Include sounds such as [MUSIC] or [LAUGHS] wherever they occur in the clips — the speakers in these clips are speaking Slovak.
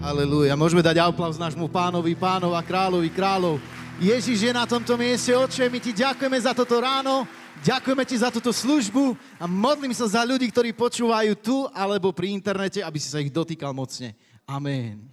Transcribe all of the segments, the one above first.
Halelúja. Môžeme dať aplauz nášmu pánovi, pánov a kráľovi, kráľov. Ježiš je na tomto mieste, Oče, my ti ďakujeme za toto ráno, ďakujeme ti za túto službu a modlím sa za ľudí, ktorí počúvajú tu alebo pri internete, aby si sa ich dotýkal mocne. Amen.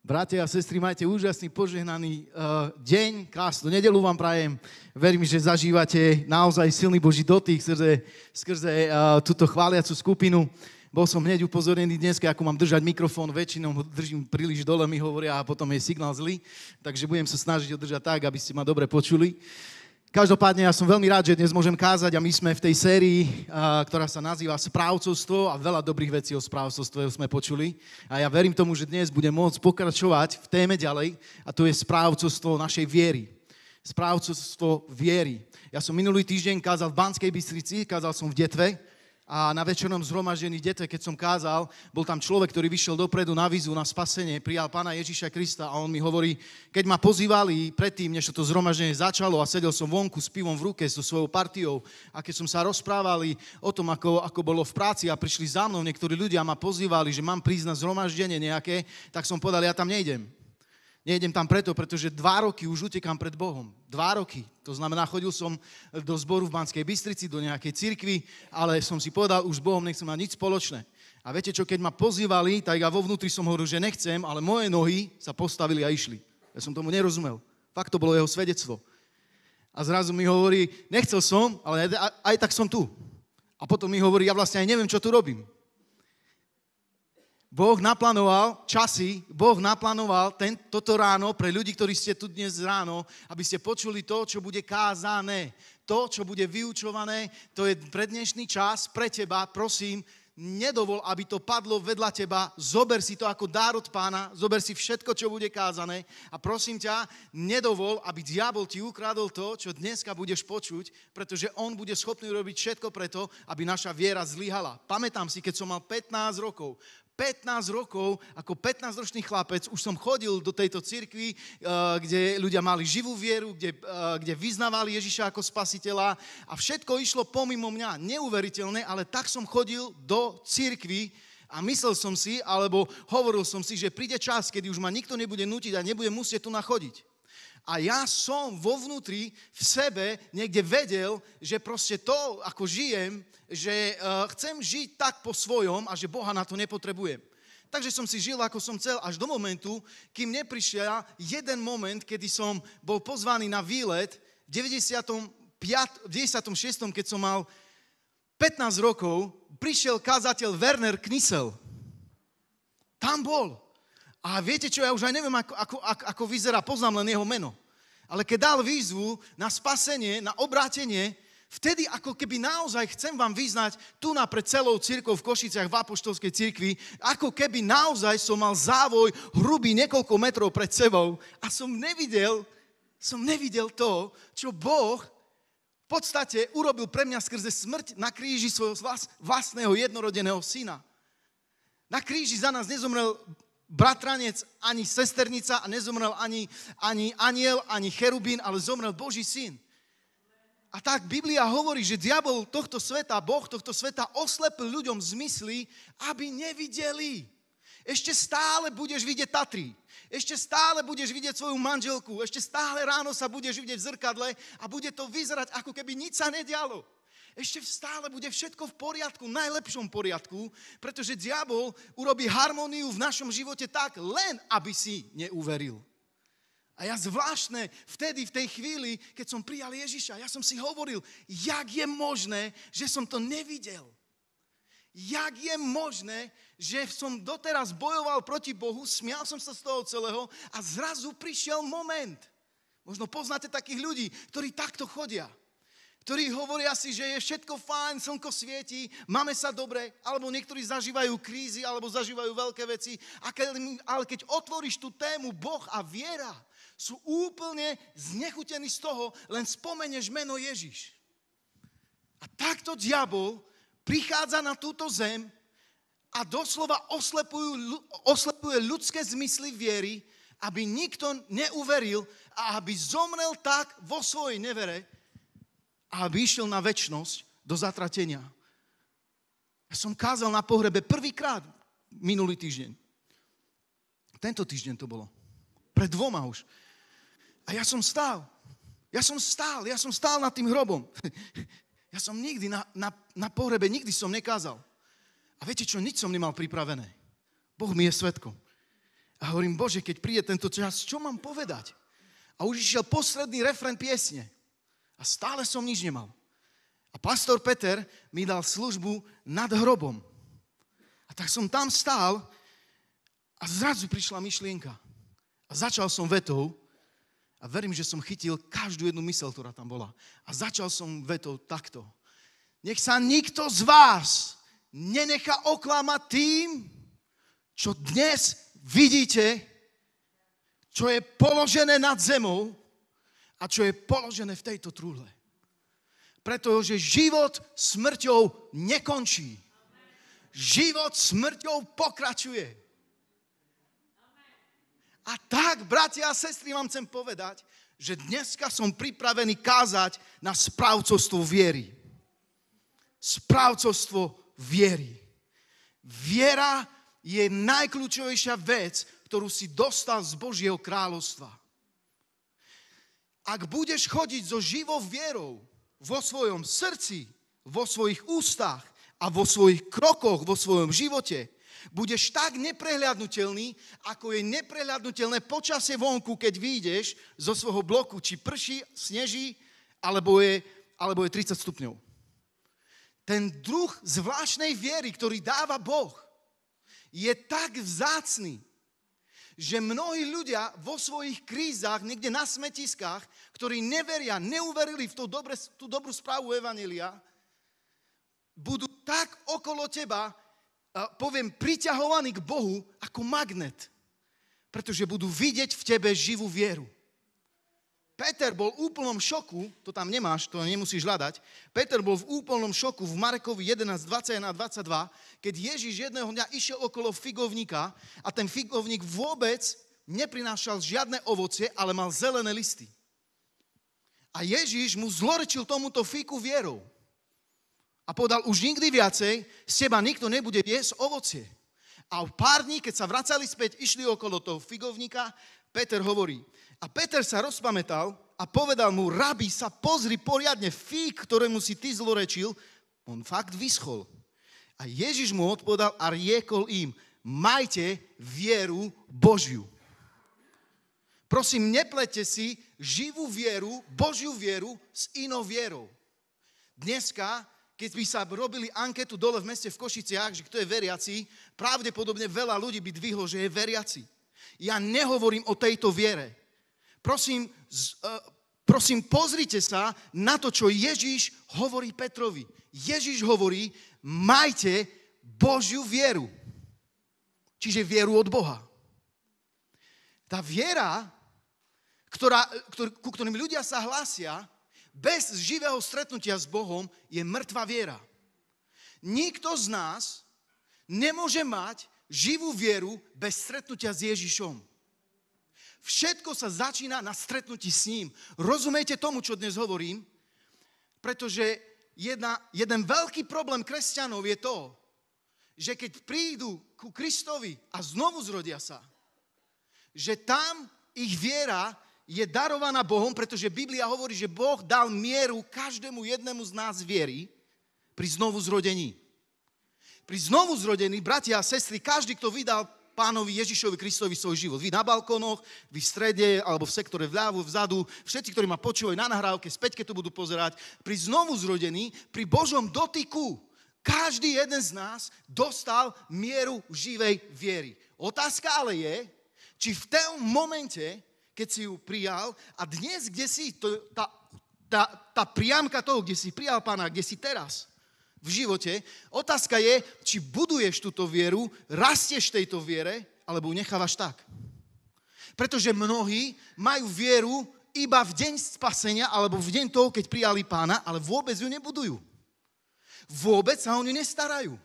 Bratia a sestry, majte úžasný, požehnaný uh, deň, krásnu nedelu vám prajem. Verím, že zažívate naozaj silný Boží dotyk skrze, skrze uh, túto chváliacu skupinu. Bol som hneď upozorený dnes, ako mám držať mikrofón, väčšinou ho držím príliš dole, mi hovoria a potom je signál zlý, takže budem sa snažiť ho držať tak, aby ste ma dobre počuli. Každopádne ja som veľmi rád, že dnes môžem kázať a my sme v tej sérii, ktorá sa nazýva Správcovstvo a veľa dobrých vecí o správcovstve sme počuli. A ja verím tomu, že dnes budem môcť pokračovať v téme ďalej a to je správcovstvo našej viery. Správcovstvo viery. Ja som minulý týždeň kázal v Banskej Bystrici, kázal som v Detve a na večernom zhromaždení dete, keď som kázal, bol tam človek, ktorý vyšiel dopredu na vizu, na spasenie, prijal pána Ježiša Krista a on mi hovorí, keď ma pozývali predtým, než to zhromaždenie začalo a sedel som vonku s pivom v ruke so svojou partiou a keď som sa rozprávali o tom, ako, ako bolo v práci a prišli za mnou niektorí ľudia a ma pozývali, že mám prísť na zhromaždenie nejaké, tak som povedal, ja tam nejdem. Nejdem tam preto, pretože dva roky už utekám pred Bohom. Dva roky. To znamená, chodil som do zboru v Banskej Bystrici, do nejakej cirkvi, ale som si povedal, už s Bohom nechcem mať nič spoločné. A viete čo, keď ma pozývali, tak ja vo vnútri som hovoril, že nechcem, ale moje nohy sa postavili a išli. Ja som tomu nerozumel. Fakt to bolo jeho svedectvo. A zrazu mi hovorí, nechcel som, ale aj, aj tak som tu. A potom mi hovorí, ja vlastne aj neviem, čo tu robím. Boh naplánoval časy, Boh naplánoval toto ráno pre ľudí, ktorí ste tu dnes ráno, aby ste počuli to, čo bude kázané, to, čo bude vyučované, to je pre dnešný čas, pre teba, prosím, nedovol, aby to padlo vedľa teba, zober si to ako dár od pána, zober si všetko, čo bude kázané a prosím ťa, nedovol, aby diabol ti ukradol to, čo dneska budeš počuť, pretože on bude schopný robiť všetko preto, aby naša viera zlyhala. Pamätám si, keď som mal 15 rokov, 15 rokov, ako 15-ročný chlapec, už som chodil do tejto cirkvi, eh, kde ľudia mali živú vieru, kde, eh, kde vyznávali Ježiša ako spasiteľa a všetko išlo pomimo mňa. Neuveriteľné, ale tak som chodil do cirkvi, a myslel som si, alebo hovoril som si, že príde čas, kedy už ma nikto nebude nutiť a nebudem musieť tu nachodiť. A ja som vo vnútri, v sebe, niekde vedel, že proste to, ako žijem, že uh, chcem žiť tak po svojom a že Boha na to nepotrebujem. Takže som si žil, ako som chcel, až do momentu, kým neprišiel jeden moment, kedy som bol pozvaný na výlet v 95, 96, keď som mal 15 rokov, prišiel kazateľ Werner Knisel. Tam bol. A viete čo, ja už aj neviem, ako, ako, ako, ako vyzerá, poznám len jeho meno. Ale keď dal výzvu na spasenie, na obrátenie, vtedy ako keby naozaj chcem vám vyznať tu na pred celou církou v Košiciach v Apoštolskej cirkvi, ako keby naozaj som mal závoj hrubý niekoľko metrov pred sebou a som nevidel, som nevidel to, čo Boh v podstate urobil pre mňa skrze smrť na kríži svojho vlastného jednorodeného syna. Na kríži za nás nezomrel bratranec, ani sesternica a nezomrel ani, ani aniel, ani cherubín, ale zomrel Boží syn. A tak Biblia hovorí, že diabol tohto sveta, Boh tohto sveta oslepil ľuďom zmysly, aby nevideli. Ešte stále budeš vidieť Tatry. Ešte stále budeš vidieť svoju manželku. Ešte stále ráno sa budeš vidieť v zrkadle a bude to vyzerať, ako keby nič sa nedialo ešte stále bude všetko v poriadku, najlepšom poriadku, pretože diabol urobí harmóniu v našom živote tak, len aby si neuveril. A ja zvláštne vtedy, v tej chvíli, keď som prijal Ježiša, ja som si hovoril, jak je možné, že som to nevidel. Jak je možné, že som doteraz bojoval proti Bohu, smial som sa z toho celého a zrazu prišiel moment. Možno poznáte takých ľudí, ktorí takto chodia ktorí hovoria si, že je všetko fajn, slnko svieti, máme sa dobre, alebo niektorí zažívajú krízy, alebo zažívajú veľké veci, ale keď otvoríš tú tému Boh a viera, sú úplne znechutení z toho, len spomeneš meno Ježiš. A takto diabol prichádza na túto zem a doslova oslepujú, oslepuje ľudské zmysly viery, aby nikto neuveril a aby zomrel tak vo svojej nevere, a aby išiel na väčnosť do zatratenia. Ja som kázal na pohrebe prvýkrát minulý týždeň. Tento týždeň to bolo. Pred dvoma už. A ja som stál. Ja som stál. Ja som stál nad tým hrobom. [LAUGHS] Ja som nikdy na, na, na pohrebe, nikdy som nekázal. A viete čo, nič som nemal pripravené. Boh mi je svetkom. A hovorím, Bože, keď príde tento čas, čo mám povedať? A už išiel posledný refren piesne. A stále som nič nemal. A pastor Peter mi dal službu nad hrobom. A tak som tam stál a zrazu prišla myšlienka. A začal som vetou a verím, že som chytil každú jednu mysel, ktorá tam bola. A začal som vetou takto. Nech sa nikto z vás nenechá oklamať tým, čo dnes vidíte, čo je položené nad zemou, a čo je položené v tejto trúhle. Pretože život smrťou nekončí. Život smrťou pokračuje. A tak, bratia a sestry, vám chcem povedať, že dneska som pripravený kázať na správcovstvo viery. Správcovstvo viery. Viera je najkľúčovejšia vec, ktorú si dostal z Božieho kráľovstva. Ak budeš chodiť so živou vierou vo svojom srdci, vo svojich ústach a vo svojich krokoch, vo svojom živote, budeš tak neprehľadnutelný, ako je neprehľadnutelné počasie vonku, keď vyjdeš zo svojho bloku, či prší, sneží, alebo je, alebo je 30 stupňov. Ten druh zvláštnej viery, ktorý dáva Boh, je tak vzácný, že mnohí ľudia vo svojich krízach, niekde na smetiskách, ktorí neveria, neuverili v tú, dobre, tú dobrú správu Evanília, budú tak okolo teba, poviem, priťahovaní k Bohu ako magnet. Pretože budú vidieť v tebe živú vieru. Peter bol v úplnom šoku, to tam nemáš, to nemusíš hľadať. Peter bol v úplnom šoku v Markovi 11, 21 a 22, keď Ježiš jedného dňa išiel okolo figovníka a ten figovník vôbec neprinášal žiadne ovocie, ale mal zelené listy. A Ježiš mu zlorečil tomuto fiku vierou. A povedal, už nikdy viacej z teba nikto nebude jesť ovocie. A v pár dní, keď sa vracali späť, išli okolo toho figovníka, Peter hovorí. A Peter sa rozpamätal a povedal mu, rabi sa pozri poriadne, fík, ktorému si ty zlorečil, on fakt vyschol. A Ježiš mu odpovedal a riekol im, majte vieru Božiu. Prosím, neplete si živú vieru, Božiu vieru s inou vierou. Dneska keď by sa robili anketu dole v meste v Košiciach, že kto je veriaci, pravdepodobne veľa ľudí by dvihlo, že je veriaci. Ja nehovorím o tejto viere. Prosím, z, uh, prosím, pozrite sa na to, čo Ježíš hovorí Petrovi. Ježíš hovorí, majte Božiu vieru. Čiže vieru od Boha. Tá viera, ktorá, ktor, ku ktorým ľudia sa hlásia, bez živého stretnutia s Bohom je mŕtva viera. Nikto z nás nemôže mať živú vieru bez stretnutia s Ježišom. Všetko sa začína na stretnutí s ním. Rozumiete tomu, čo dnes hovorím? Pretože jedna, jeden veľký problém kresťanov je to, že keď prídu ku Kristovi a znovu zrodia sa, že tam ich viera je darovaná Bohom, pretože Biblia hovorí, že Boh dal mieru každému jednému z nás viery pri znovu zrodení. Pri znovu zrodení, bratia a sestry, každý, kto vydal pánovi Ježišovi Kristovi svoj život. Vy na balkónoch, vy v strede, alebo v sektore vľavo, vzadu, všetci, ktorí ma počúvajú na nahrávke, keď to budú pozerať, pri znovu zrodení, pri Božom dotyku, každý jeden z nás dostal mieru živej viery. Otázka ale je, či v tom momente, keď si ju prijal a dnes, kde si, to, tá, tá, tá priamka toho, kde si prijal pána, kde si teraz v živote, otázka je, či buduješ túto vieru, rastieš tejto viere, alebo ju nechávaš tak. Pretože mnohí majú vieru iba v deň spasenia alebo v deň toho, keď prijali pána, ale vôbec ju nebudujú. Vôbec sa o ňu nestarajú.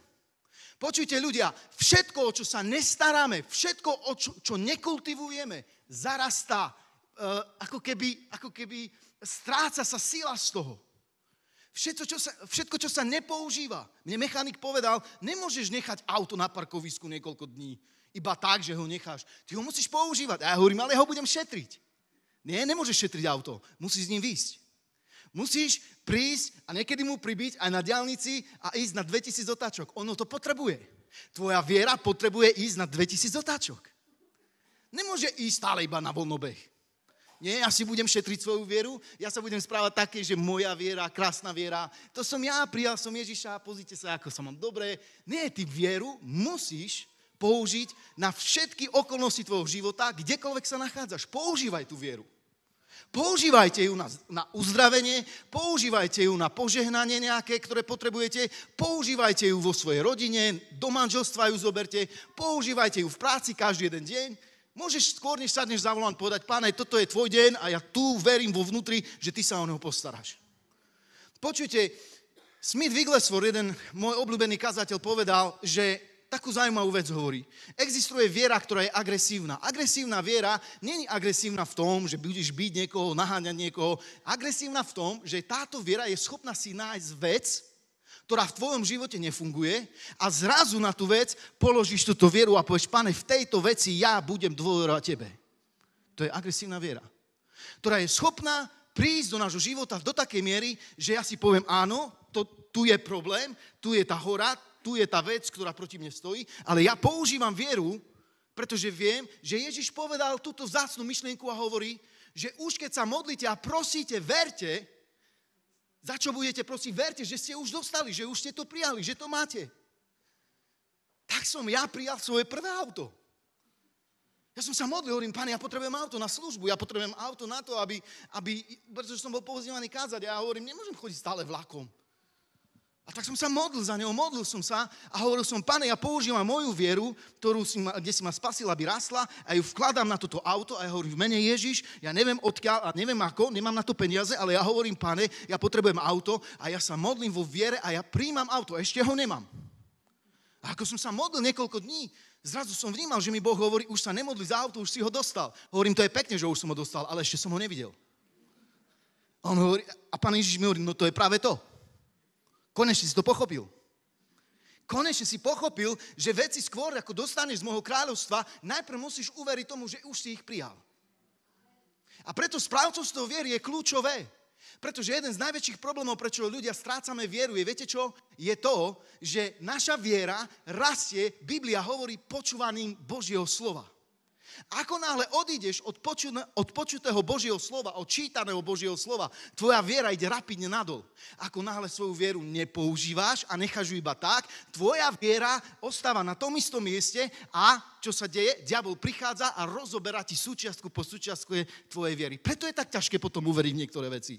Počujte ľudia, všetko, o čo sa nestaráme, všetko, o čo, čo nekultivujeme, zarastá, eh, ako keby, ako keby stráca sa sila z toho. Všetko čo, sa, všetko, čo sa nepoužíva. Mne mechanik povedal, nemôžeš nechať auto na parkovisku niekoľko dní. Iba tak, že ho necháš. Ty ho musíš používať. A ja hovorím, ale ja ho budem šetriť. Nie, nemôžeš šetriť auto. Musíš s ním výjsť. Musíš prísť a niekedy mu pribiť aj na diálnici a ísť na 2000 otáčok. Ono to potrebuje. Tvoja viera potrebuje ísť na 2000 otáčok. Nemôže ísť stále iba na voľnobeh. Nie, ja si budem šetriť svoju vieru, ja sa budem správať také, že moja viera, krásna viera, to som ja, prijal som Ježiša, pozrite sa, ako sa mám dobre. Nie, ty vieru musíš použiť na všetky okolnosti tvojho života, kdekoľvek sa nachádzaš. Používaj tú vieru. Používajte ju na, na uzdravenie, používajte ju na požehnanie nejaké, ktoré potrebujete, používajte ju vo svojej rodine, do manželstva ju zoberte, používajte ju v práci každý jeden deň Môžeš skôr, než sadneš za volant, povedať, páne, toto je tvoj deň a ja tu verím vo vnútri, že ty sa o neho postaráš. Počujte, Smith Wigglesworth, jeden môj obľúbený kazateľ, povedal, že takú zaujímavú vec hovorí. Existuje viera, ktorá je agresívna. Agresívna viera není agresívna v tom, že budeš byť niekoho, naháňať niekoho. Agresívna v tom, že táto viera je schopná si nájsť vec, ktorá v tvojom živote nefunguje a zrazu na tú vec položíš túto vieru a povieš, pane, v tejto veci ja budem dôverovať tebe. To je agresívna viera, ktorá je schopná prísť do nášho života do takej miery, že ja si poviem, áno, to, tu je problém, tu je tá hora, tu je tá vec, ktorá proti mne stojí, ale ja používam vieru, pretože viem, že Ježiš povedal túto zácnú myšlienku a hovorí, že už keď sa modlíte a prosíte, verte, za čo budete prosiť? Verte, že ste už dostali, že už ste to prijali, že to máte. Tak som ja prijal svoje prvé auto. Ja som sa modlil, hovorím, pán, ja potrebujem auto na službu, ja potrebujem auto na to, aby, aby pretože som bol povzývaný kázať, ja hovorím, nemôžem chodiť stále vlakom. A tak som sa modlil za neho, modlil som sa a hovoril som, pane, ja používam moju vieru, ktorú si ma, kde si ma spasila, aby rasla a ju vkladám na toto auto a ja hovorím, v mene Ježiš, ja neviem odkiaľ a neviem ako, nemám na to peniaze, ale ja hovorím, pane, ja potrebujem auto a ja sa modlím vo viere a ja príjmam auto, a ešte ho nemám. A ako som sa modlil niekoľko dní, zrazu som vnímal, že mi Boh hovorí, už sa nemodli za auto, už si ho dostal. Hovorím, to je pekne, že už som ho dostal, ale ešte som ho nevidel. A on hovorí, a pán Ježiš mi hovorí, no to je práve to. Konečne si to pochopil. Konečne si pochopil, že veci skôr, ako dostaneš z môjho kráľovstva, najprv musíš uveriť tomu, že už si ich prijal. A preto správcovstvo viery je kľúčové. Pretože jeden z najväčších problémov, prečo ľudia strácame vieru, je, viete čo? Je to, že naša viera rastie, Biblia hovorí počúvaním Božieho slova. Ako náhle odídeš od, poču, od počutého Božieho slova, od čítaného Božieho slova, tvoja viera ide rapidne nadol. Ako náhle svoju vieru nepoužíváš a necháš ju iba tak, tvoja viera ostáva na tom istom mieste a čo sa deje? Diabol prichádza a rozoberá ti súčiastku po súčiastku tvojej viery. Preto je tak ťažké potom uveriť v niektoré veci.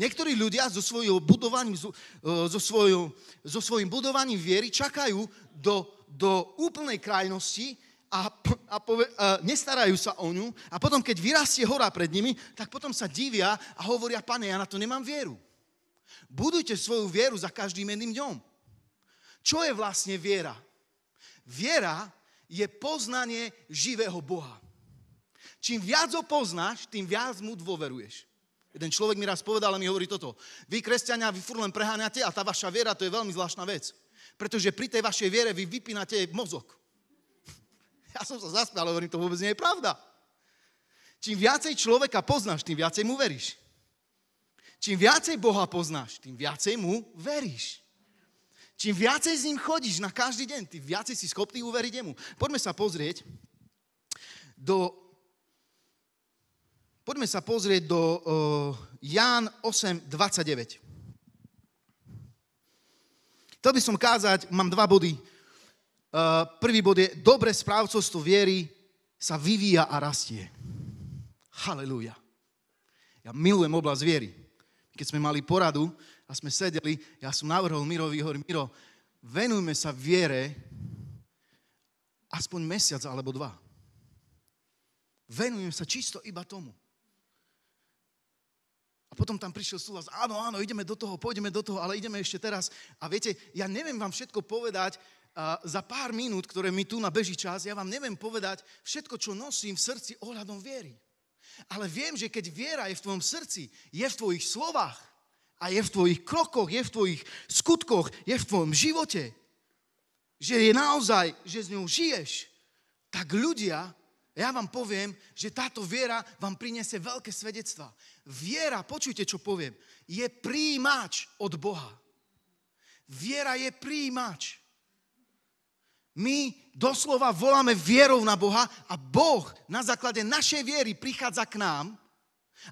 Niektorí ľudia so, svojou budovaním, so, e, so svojím budovaním viery čakajú do, do úplnej krajnosti, a, a, pove, a nestarajú sa o ňu a potom, keď vyrastie hora pred nimi, tak potom sa divia a hovoria, pane, ja na to nemám vieru. Budujte svoju vieru za každým jedným dňom. Čo je vlastne viera? Viera je poznanie živého Boha. Čím viac ho poznáš, tým viac mu dôveruješ. Jeden človek mi raz povedal a mi hovorí toto. Vy, kresťania, vy furt len preháňate a tá vaša viera to je veľmi zvláštna vec. Pretože pri tej vašej viere vy vypínate mozog. [LAUGHS] Ja som sa ale hovorím, to vôbec nie je pravda. Čím viacej človeka poznáš, tým viacej mu veríš. Čím viacej Boha poznáš, tým viacej mu veríš. Čím viacej s ním chodíš na každý deň, tým viacej si schopný uveriť jemu. Poďme sa pozrieť do... Poďme sa pozrieť do uh, Ján 8, 29. Chcel by som kázať, mám dva body Eh, prvý bod je, dobre správcovstvo viery sa vyvíja a rastie. Halelúja. Ja milujem oblasť viery. Keď sme mali poradu a sme sedeli, ja som navrhol Mirovi, hovorím, Miro, venujme sa viere aspoň mesiac alebo dva. Venujem sa čisto iba tomu. A potom tam prišiel súhlas, áno, áno, ideme do toho, pôjdeme do toho, ale ideme ešte teraz. A viete, ja neviem vám všetko povedať, a za pár minút, ktoré mi tu nabeží čas, ja vám neviem povedať všetko, čo nosím v srdci ohľadom viery. Ale viem, že keď viera je v tvojom srdci, je v tvojich slovách a je v tvojich krokoch, je v tvojich skutkoch, je v tvojom živote, že je naozaj, že s ňou žiješ, tak ľudia, ja vám poviem, že táto viera vám priniesie veľké svedectvá. Viera, počujte, čo poviem, je príjimač od Boha. Viera je príjimač. My doslova voláme vierou na Boha a Boh na základe našej viery prichádza k nám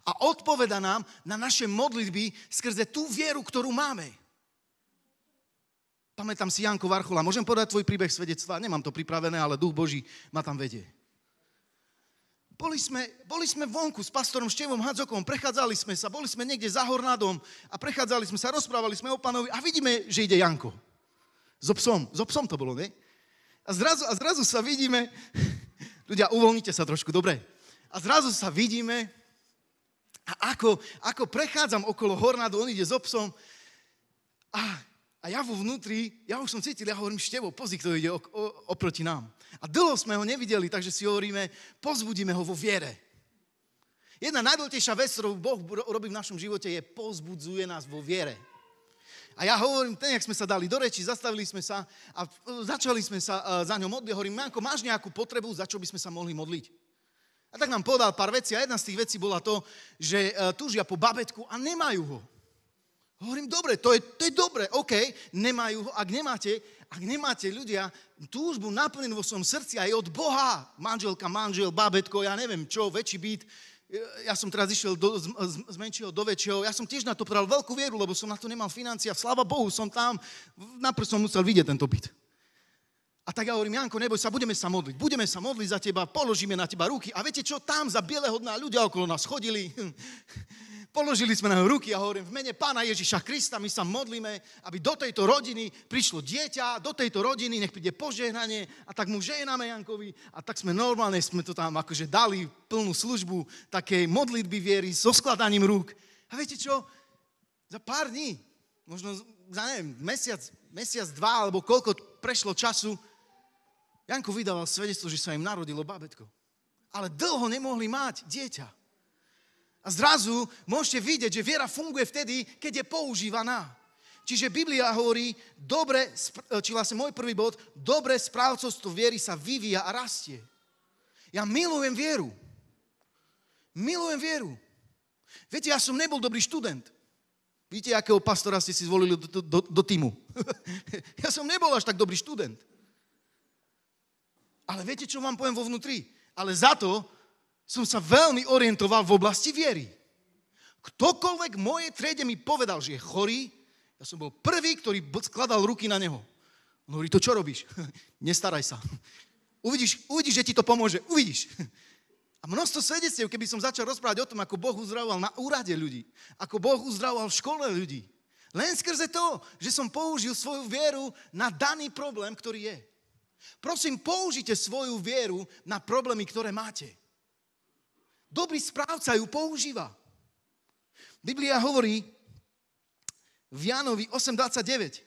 a odpoveda nám na naše modlitby skrze tú vieru, ktorú máme. Pamätám si Janko Varchola. Môžem podať tvoj príbeh svedectva? Nemám to pripravené, ale Duch Boží ma tam vedie. Boli sme, boli sme vonku s pastorom Števom Hadzokom, prechádzali sme sa, boli sme niekde za Hornádom a prechádzali sme sa, rozprávali sme o pánovi a vidíme, že ide Janko. So psom, so psom to bolo, ne? A zrazu, a zrazu sa vidíme, [LAUGHS] ľudia, uvoľnite sa trošku, dobre. A zrazu sa vidíme, a ako, ako prechádzam okolo Hornádu, on ide s so obsom a, a ja vo vnútri, ja už som cítil, ja hovorím, Števo, pozri, kto ide ok, o, oproti nám. A dlho sme ho nevideli, takže si hovoríme, pozbudíme ho vo viere. Jedna najdôležitejšia vec, ktorú Boh robí v našom živote, je pozbudzuje nás vo viere. A ja hovorím, ten, jak sme sa dali do reči, zastavili sme sa a e, začali sme sa e, za ňom modliť. Hovorím, Manko, máš nejakú potrebu, za čo by sme sa mohli modliť? A tak nám povedal pár vecí a jedna z tých vecí bola to, že e, túžia po babetku a nemajú ho. Hovorím, dobre, to je, to je dobre, OK, nemajú ho, ak nemáte, ak nemáte ľudia túžbu naplnenú vo svojom srdci aj od Boha, manželka, manžel, babetko, ja neviem čo, väčší byt, ja som teraz išiel do, z, z menšieho do väčšieho, ja som tiež na to pral veľkú vieru, lebo som na to nemal financia, sláva Bohu, som tam, naprv som musel vidieť tento byt. A tak ja hovorím, Janko, neboj sa, budeme sa modliť, budeme sa modliť za teba, položíme na teba ruky. A viete čo, tam za bieleho dna ľudia okolo nás chodili. [LAUGHS] Položili sme na ňo ruky a hovorím, v mene Pána Ježiša Krista my sa modlíme, aby do tejto rodiny prišlo dieťa, do tejto rodiny nech príde požehnanie a tak mu žehname Jankovi a tak sme normálne, sme to tam akože dali plnú službu takej modlitby viery so skladaním rúk. A viete čo? Za pár dní, možno, za neviem, mesiac, mesiac, dva alebo koľko prešlo času, Janko vydával svedectvo, že sa im narodilo babetko. Ale dlho nemohli mať dieťa. A zrazu môžete vidieť, že viera funguje vtedy, keď je používaná. Čiže Biblia hovorí, dobre, e, či vlastne môj prvý bod, dobre správcovstvo viery sa vyvíja a rastie. Ja milujem vieru. Milujem vieru. Viete, ja som nebol dobrý študent. Víte, akého pastora ste si zvolili do, do, do týmu? [LAUGHS] ja som nebol až tak dobrý študent. Ale viete, čo vám poviem vo vnútri? Ale za to som sa veľmi orientoval v oblasti viery. Ktokoľvek moje triede mi povedal, že je chorý, ja som bol prvý, ktorý skladal ruky na neho. On hovorí, to čo robíš? [LAUGHS] Nestaraj sa. Uvidíš, uvidíš, že ti to pomôže. Uvidíš. A množstvo svedectiev, keby som začal rozprávať o tom, ako Boh uzdravoval na úrade ľudí, ako Boh uzdravoval v škole ľudí. Len skrze to, že som použil svoju vieru na daný problém, ktorý je. Prosím, použite svoju vieru na problémy, ktoré máte. Dobrý správca ju používa. Biblia hovorí v Jánovi 8.29.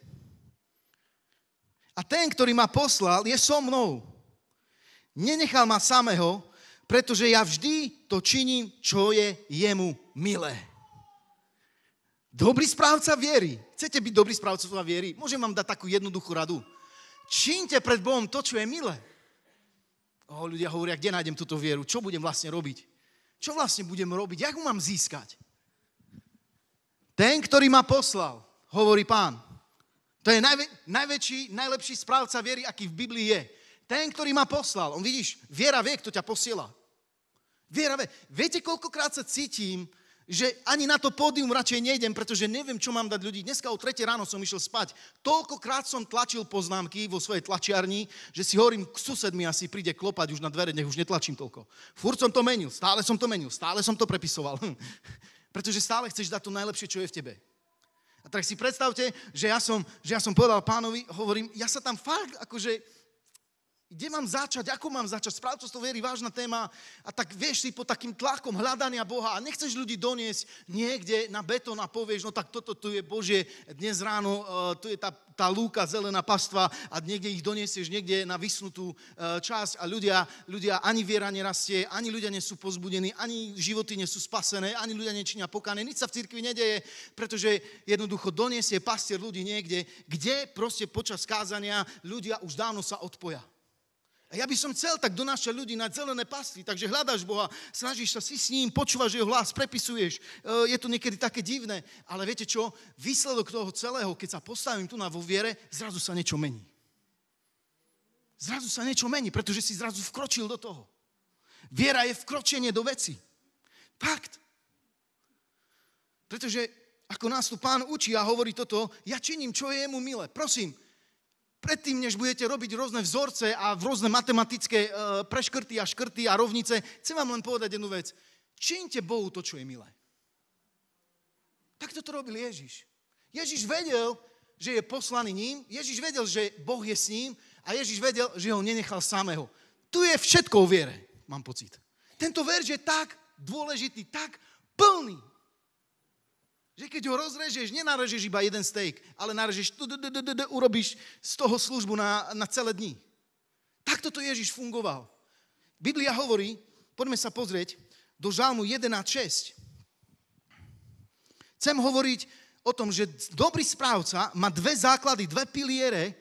A ten, ktorý ma poslal, je so mnou. Nenechal ma samého, pretože ja vždy to činím, čo je jemu milé. Dobrý správca viery. Chcete byť dobrý správcovia viery? Môžem vám dať takú jednoduchú radu. Čínte pred Bohom to, čo je milé. O, ľudia hovoria, kde nájdem túto vieru? Čo budem vlastne robiť? Čo vlastne budem robiť? Jak ho mám získať? Ten, ktorý ma poslal, hovorí pán. To je najvä, najväčší, najlepší správca viery, aký v Biblii je. Ten, ktorý ma poslal. On vidíš, viera vie, kto ťa posiela. Viera vie. Viete, koľkokrát sa cítim, že ani na to pódium radšej nejdem, pretože neviem, čo mám dať ľudí. Dneska o 3 ráno som išiel spať. Toľkokrát som tlačil poznámky vo svojej tlačiarni, že si hovorím, k sused mi asi príde klopať už na dvere, nech už netlačím toľko. Fúr som to menil, stále som to menil, stále som to prepisoval. [LAUGHS] pretože stále chceš dať to najlepšie, čo je v tebe. A tak si predstavte, že ja som, že ja som povedal pánovi, hovorím, ja sa tam fakt, akože, kde mám začať? Ako mám začať? Správcovstvo verí vážna téma. A tak vieš si pod takým tlakom hľadania Boha a nechceš ľudí doniesť niekde na betón a povieš, no tak toto tu je Bože. dnes ráno e, tu je tá, tá lúka, zelená pastva a niekde ich doniesieš niekde na vysnutú e, časť a ľudia, ľudia ani viera nerastie, ani ľudia nie sú pozbudení, ani životy nie sú spasené, ani ľudia nečinia pokané, nič sa v cirkvi nedeje, pretože jednoducho doniesie pastier ľudí niekde, kde proste počas kázania ľudia už dávno sa odpoja. A ja by som chcel tak donášať ľudí na zelené pasty, takže hľadáš Boha, snažíš sa si s ním, počúvaš jeho hlas, prepisuješ. E, je to niekedy také divné, ale viete čo? Výsledok toho celého, keď sa postavím tu na vo viere, zrazu sa niečo mení. Zrazu sa niečo mení, pretože si zrazu vkročil do toho. Viera je vkročenie do veci. Fakt. Pretože ako nás tu pán učí a hovorí toto, ja činím, čo je jemu milé. Prosím, predtým, než budete robiť rôzne vzorce a rôzne matematické e, preškrty a škrty a rovnice, chcem vám len povedať jednu vec. Čiňte Bohu to, čo je milé. Tak toto robil Ježiš. Ježiš vedel, že je poslaný ním, Ježiš vedel, že Boh je s ním a Ježiš vedel, že ho nenechal samého. Tu je všetko o viere, mám pocit. Tento verš je tak dôležitý, tak plný že keď ho rozrežeš, nenarežeš iba jeden steak, ale narežeš, urobíš z toho službu na, na celé dni. Takto to Ježiš fungoval. Biblia hovorí, poďme sa pozrieť, do Žalmu 11.6. Chcem hovoriť o tom, že dobrý správca má dve základy, dve piliere,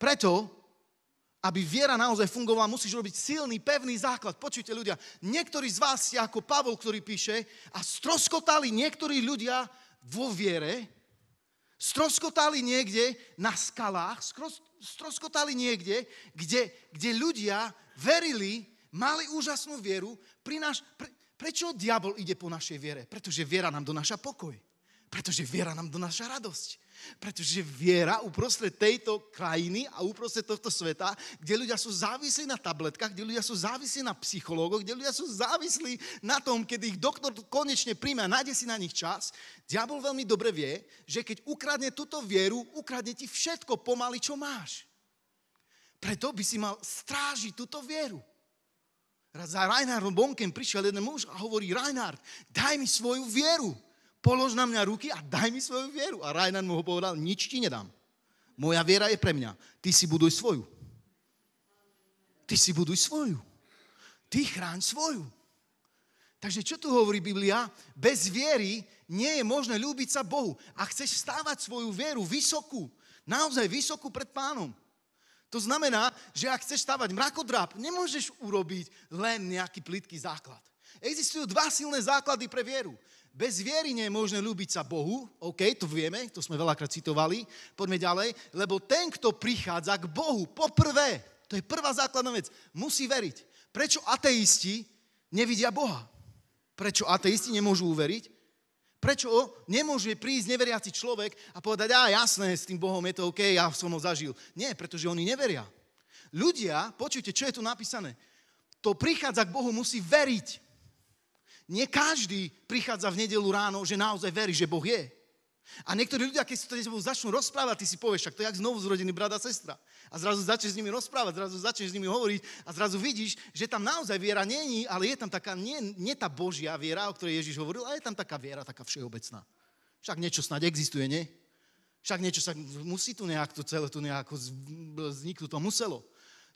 preto, aby viera naozaj fungovala, musíš robiť silný, pevný základ. Počujte ľudia, niektorí z vás ste ako Pavol, ktorý píše, a stroskotali niektorí ľudia vo viere, stroskotali niekde na skalách, stroskotali niekde, kde, kde ľudia verili, mali úžasnú vieru. Pri naš, pre, prečo diabol ide po našej viere? Pretože viera nám donáša pokoj. Pretože viera nám donáša radosť. Pretože viera uprostred tejto krajiny a uprostred tohto sveta, kde ľudia sú závislí na tabletkách, kde ľudia sú závislí na psychológoch, kde ľudia sú závislí na tom, kedy ich doktor konečne príjme a nájde si na nich čas, diabol veľmi dobre vie, že keď ukradne túto vieru, ukradne ti všetko pomaly, čo máš. Preto by si mal strážiť túto vieru. Raz za Reinhardom Bonkem prišiel jeden muž a hovorí, Reinhard, daj mi svoju vieru polož na mňa ruky a daj mi svoju vieru. A Rajnan mu ho povedal, nič ti nedám. Moja viera je pre mňa. Ty si buduj svoju. Ty si buduj svoju. Ty chráň svoju. Takže čo tu hovorí Biblia? Bez viery nie je možné ľúbiť sa Bohu. A chceš stávať svoju vieru vysokú, naozaj vysokú pred pánom. To znamená, že ak chceš stávať mrakodrap, nemôžeš urobiť len nejaký plitký základ. Existujú dva silné základy pre vieru. Bez viery nie je možné ľúbiť sa Bohu, OK, to vieme, to sme veľakrát citovali, poďme ďalej, lebo ten, kto prichádza k Bohu poprvé, to je prvá základná vec, musí veriť. Prečo ateisti nevidia Boha? Prečo ateisti nemôžu uveriť? Prečo nemôže prísť neveriaci človek a povedať, a jasné, s tým Bohom je to OK, ja som ho zažil. Nie, pretože oni neveria. Ľudia, počujte, čo je tu napísané. To prichádza k Bohu, musí veriť nie každý prichádza v nedelu ráno, že naozaj verí, že Boh je. A niektorí ľudia, keď si to tebou začnú rozprávať, ty si povieš, tak to je jak znovu zrodený brat a sestra. A zrazu začneš s nimi rozprávať, zrazu začneš s nimi hovoriť a zrazu vidíš, že tam naozaj viera není, ale je tam taká, nie, nie tá Božia viera, o ktorej Ježiš hovoril, ale je tam taká viera, taká všeobecná. Však niečo snad existuje, nie? Však niečo sa musí tu nejak, to celé tu nejako vzniknú, to muselo.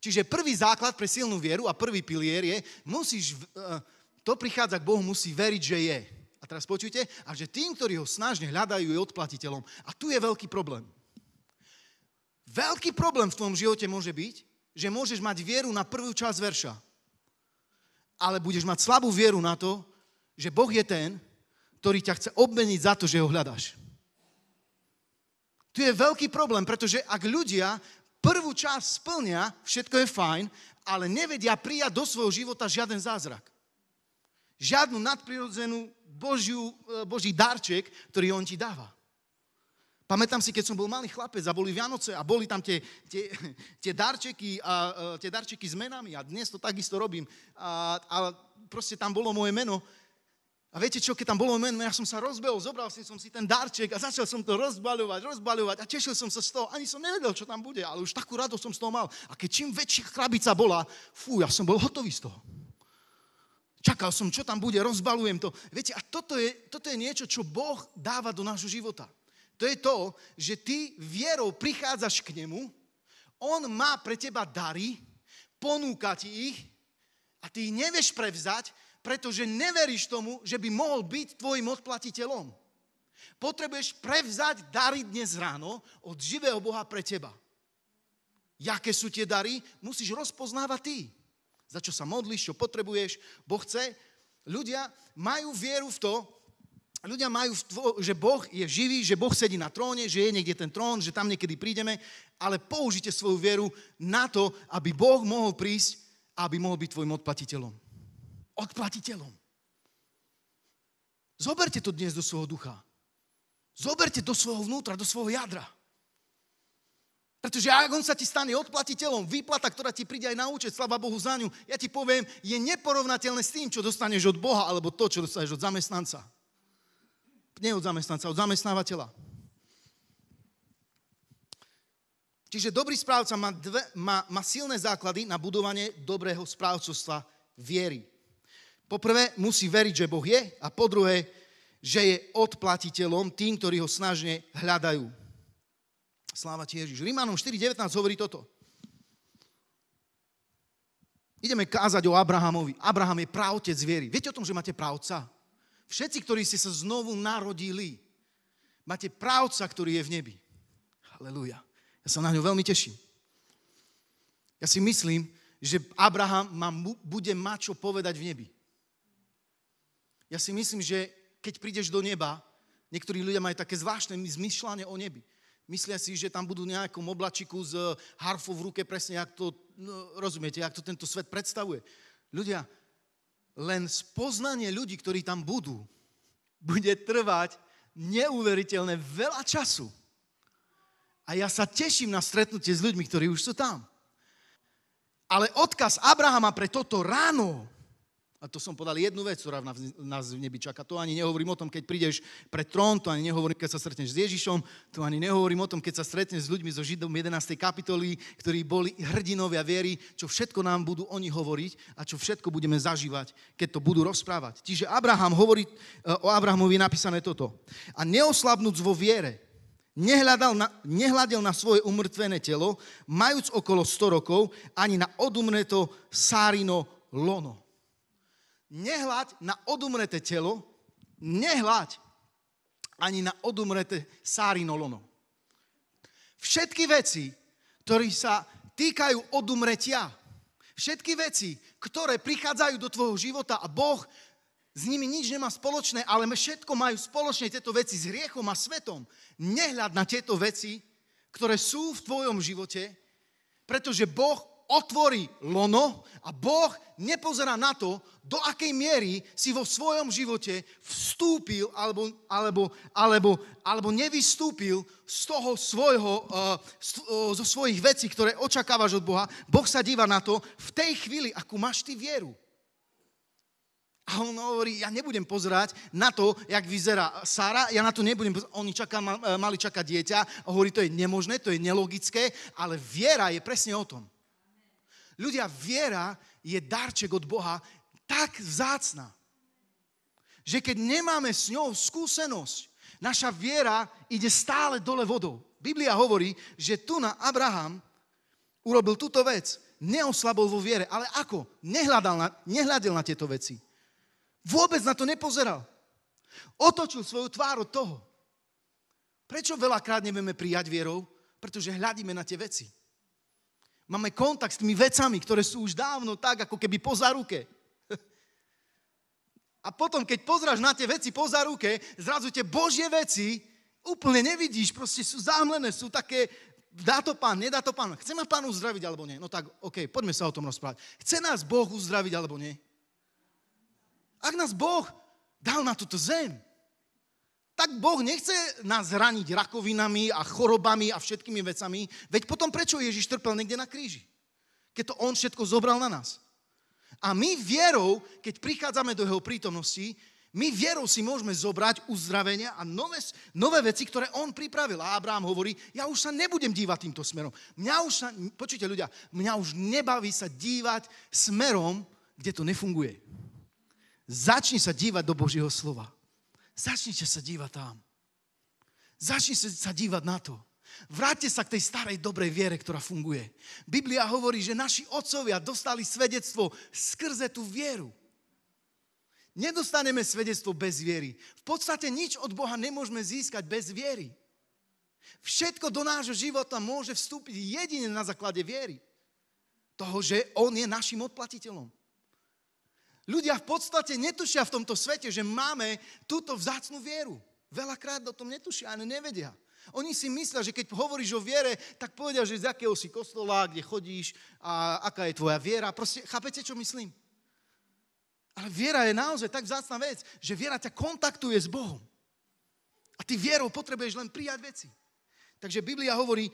Čiže prvý základ pre silnú vieru a prvý pilier je, musíš uh, kto prichádza k Bohu, musí veriť, že je. A teraz počujte, a že tým, ktorí ho snažne hľadajú, je odplatiteľom. A tu je veľký problém. Veľký problém v tvojom živote môže byť, že môžeš mať vieru na prvú časť verša, ale budeš mať slabú vieru na to, že Boh je ten, ktorý ťa chce obmeniť za to, že ho hľadáš. Tu je veľký problém, pretože ak ľudia prvú časť splnia, všetko je fajn, ale nevedia prijať do svojho života žiaden zázrak žiadnu nadprirodzenú Božiu, e, Boží darček, ktorý on ti dáva. Pamätám si, keď som bol malý chlapec a boli Vianoce a boli tam tie, tie, [LAUGHS] tie, darčeky, a, a, e, tie darčeky s menami a dnes to takisto robím. A, a proste tam bolo moje meno. A viete čo, keď tam bolo meno, ja som sa rozbehol, zobral si som si ten darček a začal som to rozbaľovať, rozbaľovať a tešil som sa z toho. Ani som nevedel, čo tam bude, ale už takú radosť som z toho mal. A keď čím väčšia krabica bola, fú, ja som bol hotový z toho. Čakal som, čo tam bude, rozbalujem to. Viete, a toto je, toto je niečo, čo Boh dáva do nášho života. To je to, že ty vierou prichádzaš k nemu, on má pre teba dary, ponúka ti ich a ty ich nevieš prevzať, pretože neveríš tomu, že by mohol byť tvojim odplatiteľom. Potrebuješ prevzať dary dnes ráno od živého Boha pre teba. Jaké sú tie dary, musíš rozpoznávať ty za čo sa modlíš, čo potrebuješ, Boh chce. Ľudia majú vieru v to, ľudia majú, že Boh je živý, že Boh sedí na tróne, že je niekde ten trón, že tam niekedy prídeme, ale použite svoju vieru na to, aby Boh mohol prísť, aby mohol byť tvojim odplatiteľom. Odplatiteľom. Zoberte to dnes do svojho ducha. Zoberte do svojho vnútra, do svojho jadra. Pretože ak on sa ti stane odplatiteľom, výplata, ktorá ti príde aj na účet, slava Bohu za ňu, ja ti poviem, je neporovnateľné s tým, čo dostaneš od Boha, alebo to, čo dostaneš od zamestnanca. Nie od zamestnanca, od zamestnávateľa. Čiže dobrý správca má, dve, má, má silné základy na budovanie dobrého správcovstva viery. Poprvé, musí veriť, že Boh je a po druhé, že je odplatiteľom tým, ktorí ho snažne hľadajú. Sláva ti Ježiš. Rímanom 4.19 hovorí toto. Ideme kázať o Abrahamovi. Abraham je právotec viery. Viete o tom, že máte pravca? Všetci, ktorí ste sa znovu narodili, máte právca, ktorý je v nebi. Halelúja. Ja sa na ňo veľmi teším. Ja si myslím, že Abraham ma, bude mať čo povedať v nebi. Ja si myslím, že keď prídeš do neba, niektorí ľudia majú také zvláštne zmyšľanie o nebi. Myslia si, že tam budú nejakom oblačiku s eh, harfou v ruke, presne, jak to, no, rozumiete, jak to tento svet predstavuje. Ľudia, len spoznanie ľudí, ktorí tam budú, bude trvať neuveriteľne veľa času. A ja sa teším na stretnutie s ľuďmi, ktorí už sú tam. Ale odkaz Abrahama pre toto ráno a to som podal jednu vec, ktorá nás v nebi čaká. To ani nehovorím o tom, keď prídeš pre trón, to ani nehovorím, keď sa stretneš s Ježišom, to ani nehovorím o tom, keď sa stretneš s ľuďmi zo Židom 11. kapitoly, ktorí boli hrdinovia viery, čo všetko nám budú oni hovoriť a čo všetko budeme zažívať, keď to budú rozprávať. Čiže Abraham hovorí, e, o Abrahamovi je napísané toto. A neoslabnúc vo viere, nehľadal na, nehľadel na svoje umrtvené telo, majúc okolo 100 rokov, ani na odumreto sárino lono nehľaď na odumreté telo, nehľaď ani na odumreté sárino lono. Všetky veci, ktoré sa týkajú odumretia, všetky veci, ktoré prichádzajú do tvojho života a Boh s nimi nič nemá spoločné, ale všetko majú spoločné tieto veci s hriechom a svetom. Nehľad na tieto veci, ktoré sú v tvojom živote, pretože Boh otvorí lono a Boh nepozerá na to, do akej miery si vo svojom živote vstúpil alebo, alebo, alebo, alebo nevystúpil z toho svojho, eh, eh, zo svojich vecí, ktoré očakávaš od Boha. Boh sa díva na to v tej chvíli, akú máš ty vieru. A on hovorí, ja nebudem pozerať na to, jak vyzerá Sara, ja na to nebudem pozerať. Oni čaká, mali čakať dieťa a hovorí, to je nemožné, to je nelogické, ale viera je presne o tom. Ľudia, viera je darček od Boha tak zácna, že keď nemáme s ňou skúsenosť, naša viera ide stále dole vodou. Biblia hovorí, že tu na Abraham urobil túto vec. Neoslabol vo viere. Ale ako? Nehľadal na, nehľadil na tieto veci. Vôbec na to nepozeral. Otočil svoju tvár od toho. Prečo veľakrát nevieme prijať vierou? Pretože hľadíme na tie veci. Máme kontakt s tými vecami, ktoré sú už dávno tak, ako keby po ruke. [LAUGHS] A potom, keď pozráš na tie veci poza ruke, zrazu tie Božie veci úplne nevidíš, proste sú zámlené, sú také, dá to pán, nedá to pán. Chce ma pán uzdraviť alebo nie? No tak, OK, poďme sa o tom rozprávať. Chce nás Boh uzdraviť alebo nie? Ak nás Boh dal na túto zem, tak Boh nechce nás zraniť rakovinami a chorobami a všetkými vecami. Veď potom prečo Ježiš trpel niekde na kríži? Keď to On všetko zobral na nás. A my vierou, keď prichádzame do Jeho prítomnosti, my vierou si môžeme zobrať uzdravenia a nové, nové veci, ktoré on pripravil. A Abraham hovorí, ja už sa nebudem dívať týmto smerom. Mňa už sa, počujte ľudia, mňa už nebaví sa dívať smerom, kde to nefunguje. Začni sa dívať do Božieho slova. Začnite sa dívať tam. Začnite sa dívať na to. Vráťte sa k tej starej dobrej viere, ktorá funguje. Biblia hovorí, že naši otcovia dostali svedectvo skrze tú vieru. Nedostaneme svedectvo bez viery. V podstate nič od Boha nemôžeme získať bez viery. Všetko do nášho života môže vstúpiť jedine na základe viery. Toho, že On je našim odplatiteľom. Ľudia v podstate netušia v tomto svete, že máme túto vzácnú vieru. Veľakrát o tom netušia, ani nevedia. Oni si myslia, že keď hovoríš o viere, tak povedia, že z jakého si kostola, kde chodíš a aká je tvoja viera. Proste, chápete, čo myslím? Ale viera je naozaj tak vzácna vec, že viera ťa kontaktuje s Bohom. A ty vierou potrebuješ len prijať veci. Takže Biblia hovorí,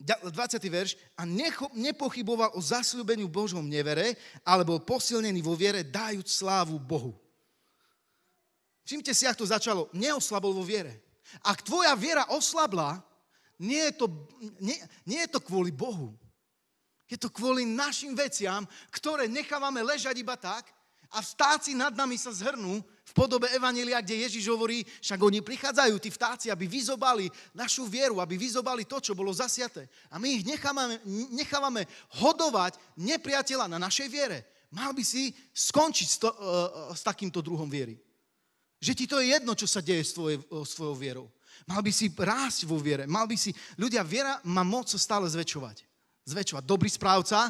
20. verš, a necho, nepochyboval o zasľúbeniu Božom nevere, ale bol posilnený vo viere, dajúc slávu Bohu. Všimte si, ak to začalo. Neoslabol vo viere. Ak tvoja viera oslabla, nie je to, nie, nie je to kvôli Bohu. Je to kvôli našim veciam, ktoré nechávame ležať iba tak, a vtáci nad nami sa zhrnú v podobe Evanelia, kde Ježiš hovorí, však oni prichádzajú, tí vtáci, aby vyzobali našu vieru, aby vyzobali to, čo bolo zasiaté. A my ich nechávame, nechávame hodovať nepriateľa na našej viere. Mal by si skončiť s, to, e, e, s takýmto druhom viery. Že ti to je jedno, čo sa deje s, tvoje, e, s tvojou vierou. Mal by si rásť vo viere. Mal by si... Ľudia, viera má moc stále zväčšovať. Zväčšovať. Dobrý správca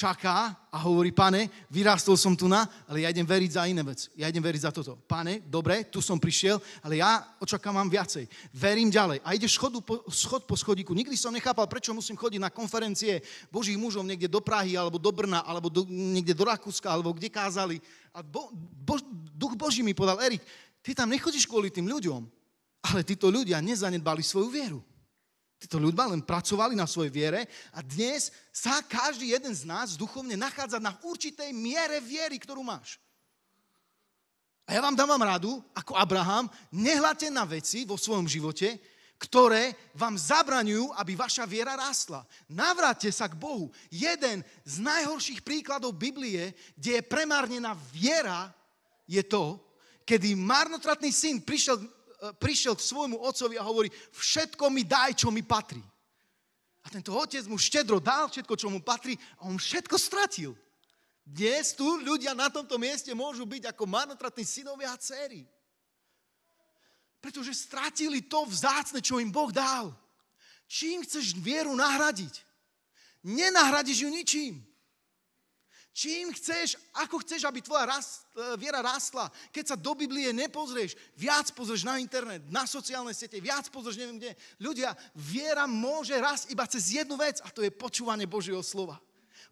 čaká a hovorí, pane, vyrástol som tu na, ale ja idem veriť za iné vec. Ja idem veriť za toto. Pane, dobre, tu som prišiel, ale ja očakávam viacej. Verím ďalej. A ideš schodu po, schod po schodíku. Nikdy som nechápal, prečo musím chodiť na konferencie Božích mužov niekde do Prahy, alebo do Brna, alebo do, niekde do Rakúska, alebo kde kázali. A bo, bo, duch Boží mi podal, Erik, ty tam nechodíš kvôli tým ľuďom, ale títo ľudia nezanedbali svoju vieru. Títo ľudba len pracovali na svojej viere a dnes sa každý jeden z nás duchovne nachádza na určitej miere viery, ktorú máš. A ja vám dávam radu, ako Abraham, nehľadte na veci vo svojom živote, ktoré vám zabraňujú, aby vaša viera rástla. Navráte sa k Bohu. Jeden z najhorších príkladov Biblie, kde je premárnená viera, je to, kedy marnotratný syn prišiel E, prišiel k svojmu otcovi a hovorí, všetko mi daj, čo mi patrí. A tento otec mu štedro dal všetko, čo mu patrí a on všetko stratil. Dnes tu ľudia na tomto mieste môžu byť ako manotratní synovia a dcery. Pretože stratili to vzácne, čo im Boh dal. Čím chceš vieru nahradiť? Nenahradiš ju ničím. Čím chceš, ako chceš, aby tvoja rast, e, viera rastla. Keď sa do Biblie nepozrieš, viac pozrieš na internet, na sociálne siete, viac pozrieš neviem kde. Ľudia, viera môže rast iba cez jednu vec a to je počúvanie Božieho slova.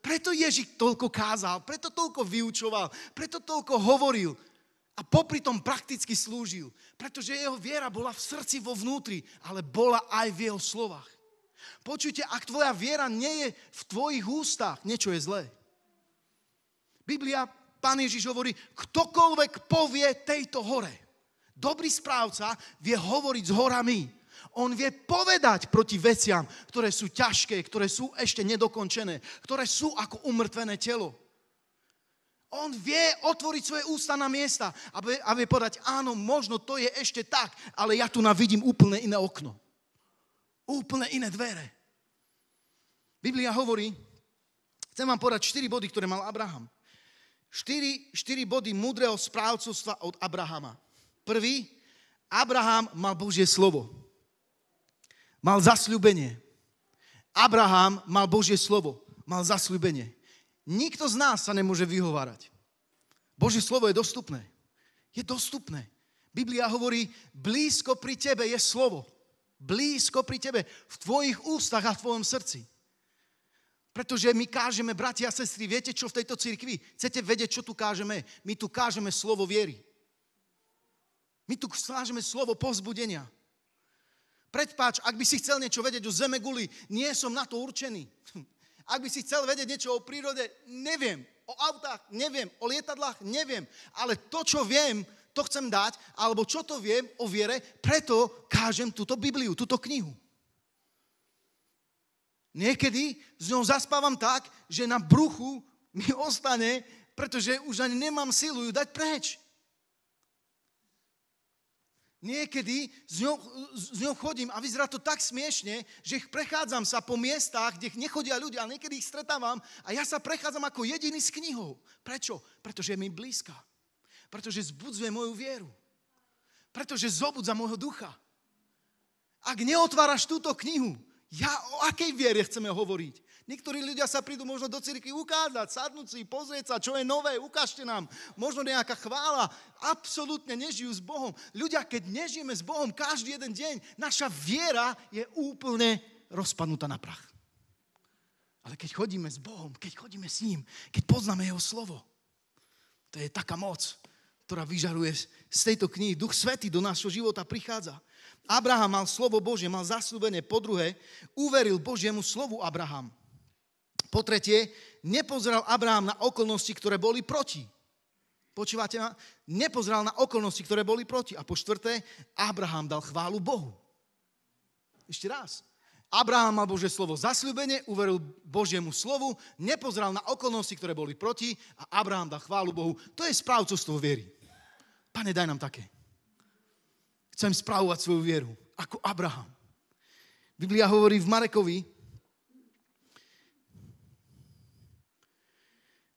Preto Ježiš toľko kázal, preto toľko vyučoval, preto toľko hovoril a popri tom prakticky slúžil, pretože jeho viera bola v srdci vo vnútri, ale bola aj v jeho slovách. Počujte, ak tvoja viera nie je v tvojich ústach, niečo je zlé. Biblia, pán Ježiš hovorí, ktokoľvek povie tejto hore. Dobrý správca vie hovoriť s horami. On vie povedať proti veciam, ktoré sú ťažké, ktoré sú ešte nedokončené, ktoré sú ako umrtvené telo. On vie otvoriť svoje ústa na miesta a vie, a vie povedať, áno, možno to je ešte tak, ale ja tu navidím úplne iné okno. Úplne iné dvere. Biblia hovorí, chcem vám povedať 4 body, ktoré mal Abraham. 4, 4 body múdreho správcovstva od Abrahama. Prvý, Abraham mal Božie slovo. Mal zasľubenie. Abraham mal Božie slovo. Mal zasľubenie. Nikto z nás sa nemôže vyhovárať. Božie slovo je dostupné. Je dostupné. Biblia hovorí, blízko pri tebe je slovo. Blízko pri tebe, v tvojich ústach a v tvojom srdci. Pretože my kážeme, bratia a sestry, viete čo v tejto cirkvi? Chcete vedieť, čo tu kážeme? My tu kážeme slovo viery. My tu kážeme slovo povzbudenia. Predpáč, ak by si chcel niečo vedieť o zeme guli, nie som na to určený. [LAUGHS] Ak by si chcel vedieť niečo o prírode, neviem. O autách, neviem. O lietadlách, neviem. Ale to, čo viem, to chcem dať, alebo čo to viem o viere, preto kážem túto Bibliu, túto knihu. Niekedy s ňou zaspávam tak, že na bruchu mi [LAUGHS] ostane, pretože už ani nemám silu ju dať preč. Niekedy s ňou, s ňou chodím a vyzerá to tak smiešne, že ich prechádzam sa po miestach, kde nechodia ľudia, ale niekedy ich stretávam a ja sa prechádzam ako jediný s knihou. Prečo? Pretože je mi blízka. Pretože zbudzuje moju vieru. Pretože zobudza môjho ducha. Ak neotváraš túto knihu, ja o akej viere chceme hovoriť? Niektorí ľudia sa prídu možno do cirkvi ukázať, sadnúť si, pozrieť sa, čo je nové, ukážte nám. Možno nejaká chvála. Absolútne nežijú s Bohom. Ľudia, keď nežijeme s Bohom každý jeden deň, naša viera je úplne rozpadnutá na prach. Ale keď chodíme s Bohom, keď chodíme s ním, keď poznáme jeho slovo, to je taká moc, ktorá vyžaruje z tejto knihy. Duch Svety do nášho života prichádza. Abraham mal slovo Božie, mal zasľúbenie. Po druhé, uveril Božiemu slovu Abraham. Po tretie, nepozeral Abraham na okolnosti, ktoré boli proti. Počúvate ma? Nepozeral na okolnosti, ktoré boli proti. A po štvrté, Abraham dal chválu Bohu. Ešte raz. Abraham mal Bože slovo zasľúbenie, uveril Božiemu slovu, nepozeral na okolnosti, ktoré boli proti a Abraham dal chválu Bohu. To je správcovstvo viery. Pane, daj nám také. Chcem správovať svoju vieru, ako Abraham. Biblia hovorí v Marekovi,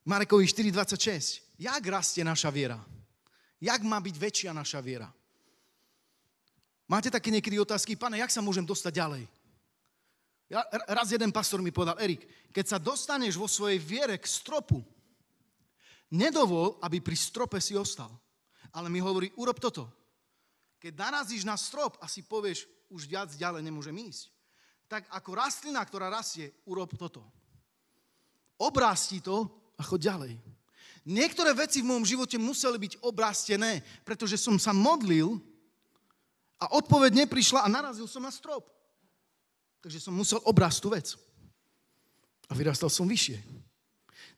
Marekovi 4.26. Jak rastie naša viera? Jak má byť väčšia naša viera? Máte také niekedy otázky, pane, jak sa môžem dostať ďalej? Ja, raz jeden pastor mi povedal, Erik, keď sa dostaneš vo svojej viere k stropu, nedovol, aby pri strope si ostal. Ale mi hovorí, urob toto. Keď narazíš na strop a si povieš, už viac ďalej nemôžem ísť, tak ako rastlina, ktorá rastie, urob toto. Obrásti to a choď ďalej. Niektoré veci v môjom živote museli byť obrastené, pretože som sa modlil a odpoveď neprišla a narazil som na strop. Takže som musel obrast tú vec. A vyrastal som vyššie.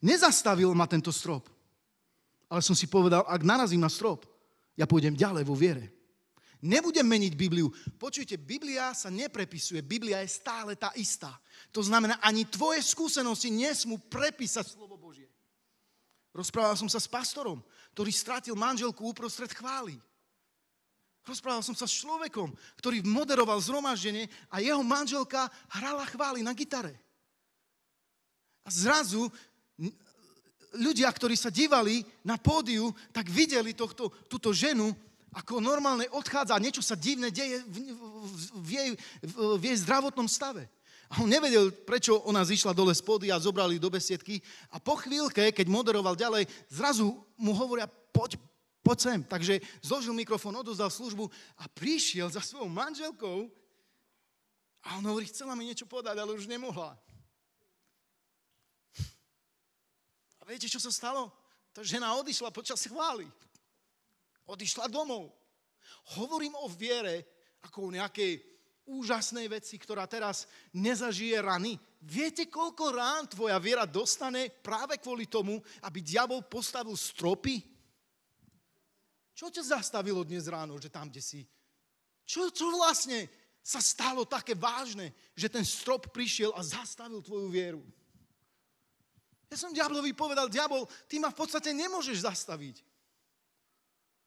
Nezastavil ma tento strop. Ale som si povedal, ak narazím na strop, ja pôjdem ďalej vo viere. Nebudem meniť Bibliu. Počujte, Biblia sa neprepisuje. Biblia je stále tá istá. To znamená, ani tvoje skúsenosti nesmú prepísať slovo Božie. Rozprával som sa s pastorom, ktorý stratil manželku uprostred chvály. Rozprával som sa s človekom, ktorý moderoval zhromaždenie a jeho manželka hrala chvály na gitare. A zrazu ľudia, ktorí sa divali na pódiu, tak videli tohto, túto ženu, ako normálne odchádza a niečo sa divné deje v, v, v, jej, v jej zdravotnom stave. A on nevedel, prečo ona zišla dole spody a zobrali do besiedky. A po chvíľke, keď moderoval ďalej, zrazu mu hovoria, poď, poď sem. Takže zložil mikrofón, odozdal službu a prišiel za svojou manželkou a on hovorí, chcela mi niečo podať, ale už nemohla. A viete, čo sa stalo? Tá žena odišla počas chvály. Odišla domov. Hovorím o viere ako o nejakej úžasnej veci, ktorá teraz nezažije rany. Viete, koľko rán tvoja viera dostane práve kvôli tomu, aby diabol postavil stropy? Čo ťa zastavilo dnes ráno, že tam, kde si? Čo, čo vlastne sa stalo také vážne, že ten strop prišiel a zastavil tvoju vieru? Ja som diablovi povedal, diabol, ty ma v podstate nemôžeš zastaviť.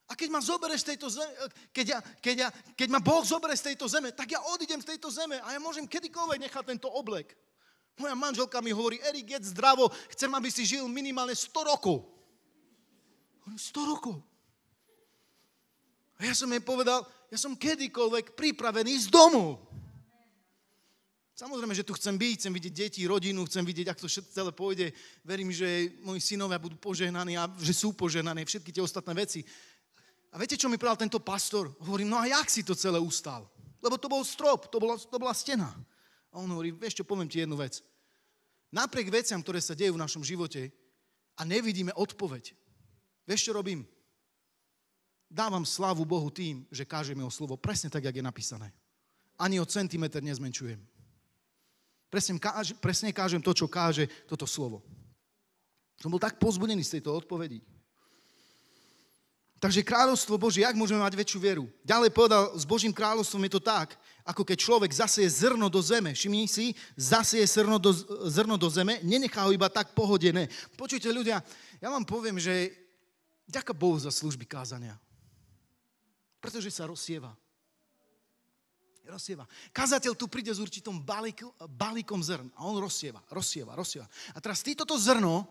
A keď ma zoberieš z tejto zeme, eh, keď, ja, keď, ja, keď ma Boh zoberie z tejto zeme, tak ja odídem z tejto zeme a ja môžem kedykoľvek nechať tento oblek. Moja manželka mi hovorí, Erik, jedz zdravo, chcem, aby si žil minimálne 100 rokov. 100 rokov. A ja som jej povedal, ja som kedykoľvek pripravený z domu. Samozrejme, že tu chcem byť, chcem vidieť deti, rodinu, chcem vidieť, ako to všetko celé pôjde. Verím, že moji synovia budú požehnaní a že sú požehnaní, všetky tie ostatné veci. A viete, čo mi povedal tento pastor? Hovorím, no a jak si to celé ustal? Lebo to bol strop, to bola, to bola stena. A on hovorí, vieš čo, poviem ti jednu vec. Napriek veciam, ktoré sa dejú v našom živote a nevidíme odpoveď, vieš čo robím? Dávam slavu Bohu tým, že kážem jeho slovo presne tak, jak je napísané. Ani o centimetr nezmenšujem. Presne, káž, presne kážem to, čo káže toto slovo. Som bol tak pozbudený z tejto odpovedi. Takže kráľovstvo Bože, jak môžeme mať väčšiu vieru? Ďalej povedal, s Božím kráľovstvom je to tak, ako keď človek zasie zrno do zeme. Všimni si, zasie zrno do, zrno do zeme, nenechá ho iba tak pohodené. Počujte ľudia, ja vám poviem, že ďaká Bohu za služby kázania. Pretože sa rozsieva. Rozsieva. Kazateľ tu príde s určitým balík, balíkom zrn a on rozsieva, rozsieva, rozsieva. A teraz ty toto zrno,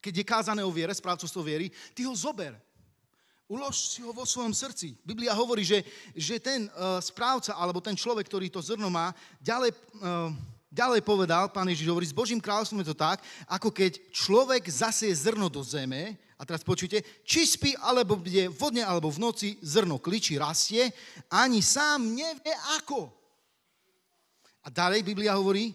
keď je kázané o viere, správcovstvo viery, ty ho zober Ulož si ho vo svojom srdci. Biblia hovorí, že, že ten uh, správca alebo ten človek, ktorý to zrno má, ďalej, uh, ďalej povedal, pán Ježiš hovorí, s Božím kráľovstvom je to tak, ako keď človek zasie zrno do zeme, a teraz počujte, či spí, alebo bude vodne, alebo v noci zrno kličí, rastie, ani sám nevie ako. A ďalej Biblia hovorí,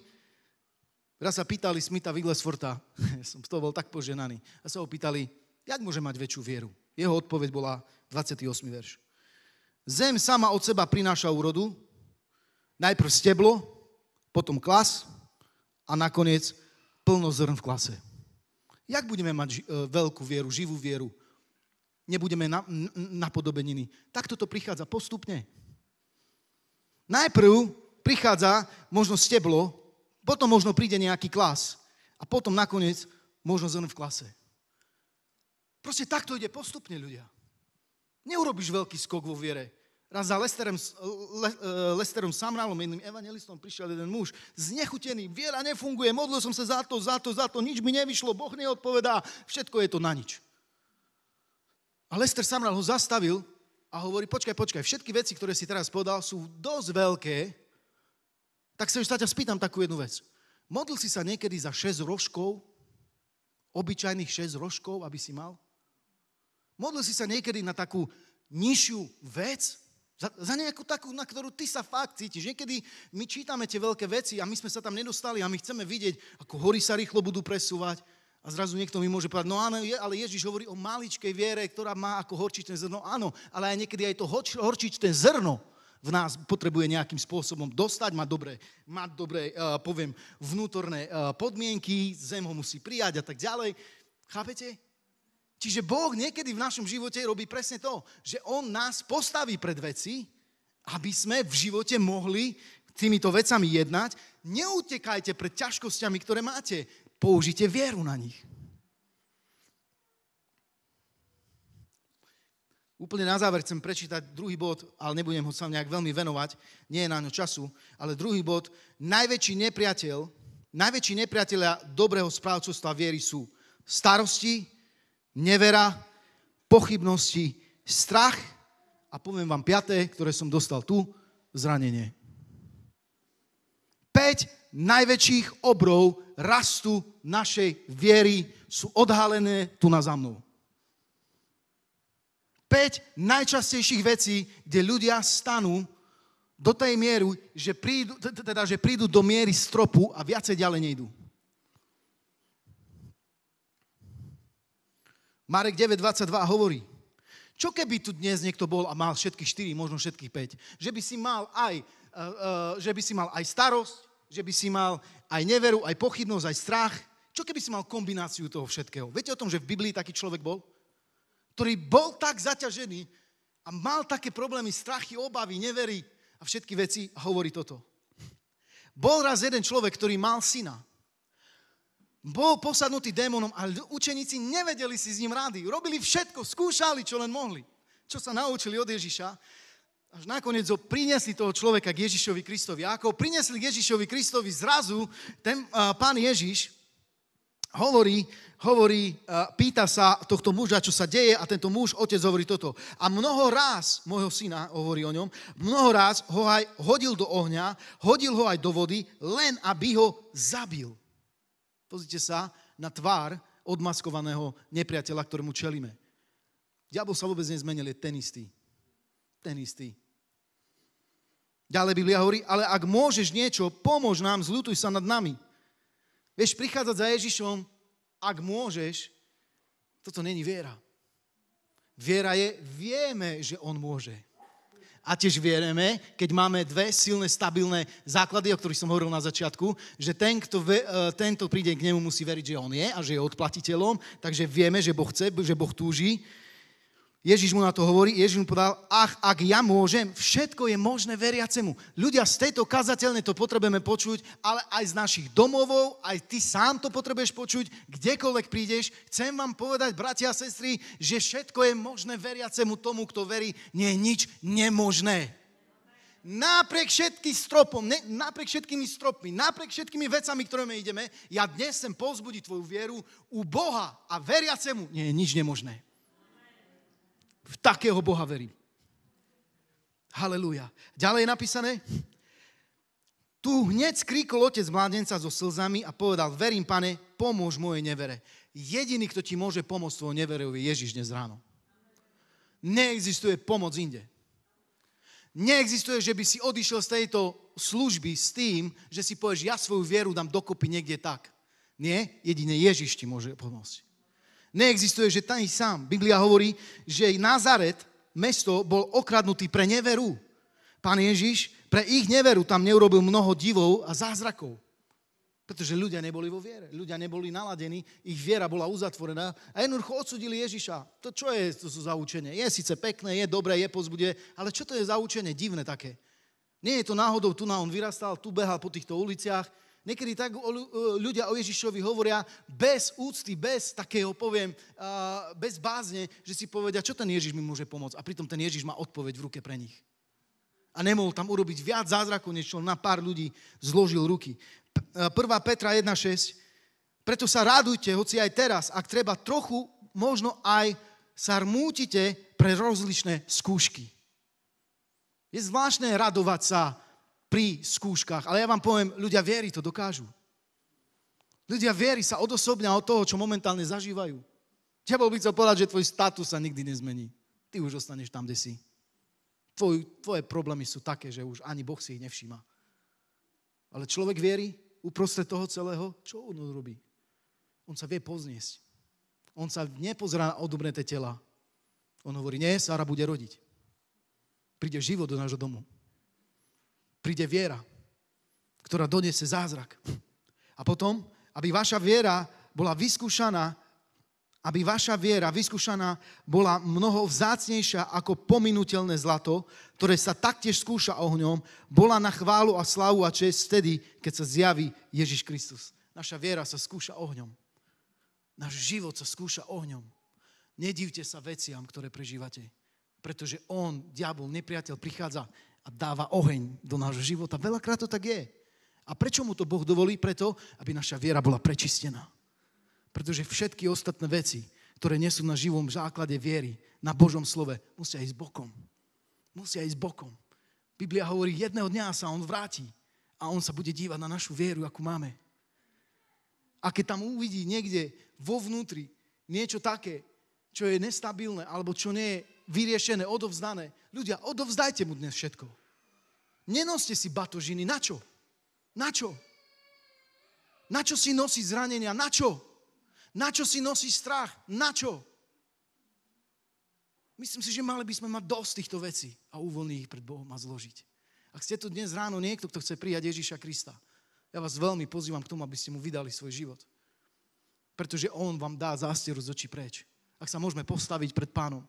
raz sa pýtali Smita Wigglesforta, ja [LAUGHS] som z toho bol tak poženaný, a sa ho pýtali, jak môže mať väčšiu vieru? Jeho odpoveď bola 28. verš. Zem sama od seba prináša úrodu, najprv steblo, potom klas a nakoniec plno zrn v klase. Jak budeme mať e, veľkú vieru, živú vieru? Nebudeme na, napodobeniny. Tak toto prichádza postupne. Najprv prichádza možno steblo, potom možno príde nejaký klas a potom nakoniec možno zrn v klase. Proste takto ide postupne ľudia. Neurobiš veľký skok vo viere. Raz za Lesterom, Le, e, Lesterom Samralom, jedným evangelistom, prišiel jeden muž, znechutený, viera nefunguje, modlil som sa za to, za to, za to, nič mi nevyšlo, Boh neodpovedá, všetko je to na nič. A Lester Samral ho zastavil a hovorí, počkaj, počkaj, všetky veci, ktoré si teraz podal, sú dosť veľké, tak sa už ťa spýtam takú jednu vec. Modlil si sa niekedy za 6 rožkov, obyčajných 6 rožkov, aby si mal? Modlil si sa niekedy na takú nižšiu vec? Za, za nejakú takú, na ktorú ty sa fakt cítiš. Niekedy my čítame tie veľké veci a my sme sa tam nedostali a my chceme vidieť, ako hory sa rýchlo budú presúvať. A zrazu niekto mi môže povedať, no áno, ale Ježiš hovorí o maličkej viere, ktorá má ako horčičné zrno. Áno, ale aj niekedy aj to horčičné zrno v nás potrebuje nejakým spôsobom dostať, má dobré, má dobré uh, poviem, vnútorné uh, podmienky, zem ho musí prijať a tak ďalej. Chápete? Čiže Boh niekedy v našom živote robí presne to, že On nás postaví pred veci, aby sme v živote mohli týmito vecami jednať. Neutekajte pred ťažkosťami, ktoré máte. Použite vieru na nich. Úplne na záver chcem prečítať druhý bod, ale nebudem ho sa nejak veľmi venovať, nie je na ňo času, ale druhý bod, najväčší nepriateľ, najväčší nepriateľia dobrého správcovstva viery sú starosti, nevera, pochybnosti, strach a poviem vám piaté, ktoré som dostal tu, zranenie. 5 najväčších obrov rastu našej viery sú odhalené tu na za mnou. 5 najčastejších vecí, kde ľudia stanú do tej mieru, že prídu, teda, že prídu do miery stropu a viacej ďalej nejdú. Marek 9.22 hovorí, čo keby tu dnes niekto bol a mal všetky 4, možno všetky 5? Že by si mal aj, uh, uh, že by si mal aj starosť, že by si mal aj neveru, aj pochybnosť, aj strach. Čo keby si mal kombináciu toho všetkého? Viete o tom, že v Biblii taký človek bol? Ktorý bol tak zaťažený a mal také problémy, strachy, obavy, nevery a všetky veci a hovorí toto. Bol raz jeden človek, ktorý mal syna bol posadnutý démonom, ale učeníci nevedeli si s ním rady. Robili všetko, skúšali, čo len mohli. Čo sa naučili od Ježiša. Až nakoniec ho priniesli toho človeka k Ježišovi Kristovi. A ako ho priniesli k Ježišovi Kristovi zrazu, ten uh, pán Ježiš hovorí, hovorí, uh, pýta sa tohto muža, čo sa deje a tento muž, otec hovorí toto. A mnoho raz, môjho syna, hovorí o ňom, mnoho raz ho aj hodil do ohňa, hodil ho aj do vody, len aby ho zabil. Pozrite sa na tvár odmaskovaného nepriateľa, ktorému čelíme. Diabol sa vôbec nezmenil, je ten istý. Ten istý. Ďalej Biblia hovorí, ale ak môžeš niečo, pomôž nám, zľutuj sa nad nami. Vieš, prichádzať za Ježišom, ak môžeš, toto není viera. Viera je, vieme, že On môže. A tiež vieme, keď máme dve silné, stabilné základy, o ktorých som hovoril na začiatku, že ten, kto, ve, e, tento príde k nemu, musí veriť, že on je a že je odplatiteľom. Takže vieme, že Boh chce, že Boh túži Ježiš mu na to hovorí, Ježiš mu povedal, ach, ak ja môžem, všetko je možné veriacemu. Ľudia z tejto kazateľne to potrebujeme počuť, ale aj z našich domovov, aj ty sám to potrebuješ počuť, kdekoľvek prídeš. Chcem vám povedať, bratia a sestry, že všetko je možné veriacemu tomu, kto verí, nie je nič nemožné. Napriek všetkým stropom, ne, napriek všetkými stropmi, napriek všetkými vecami, ktorými ideme, ja dnes sem pozbudiť tvoju vieru u Boha a veriacemu nie je nič nemožné. V takého Boha verím. Halelúja. Ďalej je napísané, tu hneď skríkol otec mládenca so slzami a povedal, verím, pane, pomôž mojej nevere. Jediný, kto ti môže pomôcť tvojou neverou, je Ježiš dnes ráno. Neexistuje pomoc inde. Neexistuje, že by si odišiel z tejto služby s tým, že si povieš, ja svoju vieru dám dokopy niekde tak. Nie, jedine Ježiš ti môže pomôcť. Neexistuje, že tam sám. Biblia hovorí, že Nazaret, mesto, bol okradnutý pre neveru. Pán Ježiš pre ich neveru tam neurobil mnoho divov a zázrakov. Pretože ľudia neboli vo viere, ľudia neboli naladení, ich viera bola uzatvorená a jednoducho odsudili Ježiša. To čo je to sú za učenie? Je síce pekné, je dobré, je pozbudie, ale čo to je za učenie divné také? Nie je to náhodou, tu na on vyrastal, tu behal po týchto uliciach, Niekedy tak e, ľudia o Ježišovi hovoria bez úcty, bez takého, poviem, bez bázne, že si povedia, čo ten Ježiš mi môže pomôcť. A pritom ten Ježiš má odpoveď v ruke pre nich. A nemohol tam urobiť viac zázrakov, než na pár ľudí zložil ruky. 1. E, Petra 1.6. Preto sa radujte, hoci aj teraz, ak treba trochu, možno aj sa rmútite pre rozličné skúšky. Je zvláštne radovať sa pri skúškach. Ale ja vám poviem, ľudia viery to dokážu. Ľudia viery sa odosobňa od toho, čo momentálne zažívajú. Diabol by chcel povedať, že tvoj status sa nikdy nezmení. Ty už ostaneš tam, kde si. Tvoj, tvoje problémy sú také, že už ani Boh si ich nevšíma. Ale človek viery uprostred toho celého, čo on robí? On sa vie pozniesť. On sa nepozerá na odobreté tela. On hovorí, nie, Sara bude rodiť. Príde život do nášho domu príde viera, ktorá donese zázrak. A potom, aby vaša viera bola vyskúšaná, aby vaša viera vyskúšaná bola mnoho vzácnejšia ako pominutelné zlato, ktoré sa taktiež skúša ohňom, bola na chválu a slavu a čest vtedy, keď sa zjaví Ježiš Kristus. Naša viera sa skúša ohňom. Náš život sa skúša ohňom. Nedívte sa veciam, ktoré prežívate, pretože on, diabol, nepriateľ, prichádza a dáva oheň do nášho života. Veľakrát to tak je. A prečo mu to Boh dovolí? Preto, aby naša viera bola prečistená. Pretože všetky ostatné veci, ktoré nie sú na živom základe viery, na Božom slove, musia ísť bokom. Musia ísť bokom. Biblia hovorí, jedného dňa sa on vráti a on sa bude dívať na našu vieru, akú máme. A keď tam uvidí niekde vo vnútri niečo také, čo je nestabilné, alebo čo nie je vyriešené, odovzdané. Ľudia, odovzdajte mu dnes všetko. Nenoste si batožiny. Na čo? Na čo? Na čo si nosí zranenia? Na čo? Na čo si nosí strach? Na čo? Myslím si, že mali by sme mať dosť týchto vecí a uvoľniť ich pred Bohom a zložiť. Ak ste tu dnes ráno niekto, kto chce prijať Ježiša Krista, ja vás veľmi pozývam k tomu, aby ste mu vydali svoj život. Pretože on vám dá zásteru z očí preč. Ak sa môžeme postaviť pred pánom